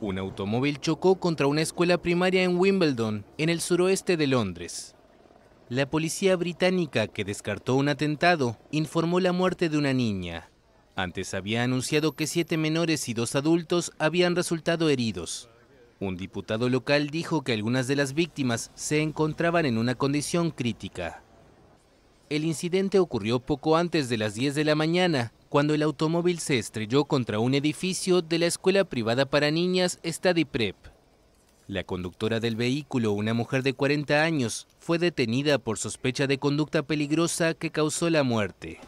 Un automóvil chocó contra una escuela primaria en Wimbledon, en el suroeste de Londres. La policía británica, que descartó un atentado, informó la muerte de una niña. Antes había anunciado que siete menores y dos adultos habían resultado heridos. Un diputado local dijo que algunas de las víctimas se encontraban en una condición crítica. El incidente ocurrió poco antes de las 10 de la mañana, cuando el automóvil se estrelló contra un edificio de la escuela privada para niñas Study Prep. La conductora del vehículo, una mujer de 40 años, fue detenida por sospecha de conducta peligrosa que causó la muerte.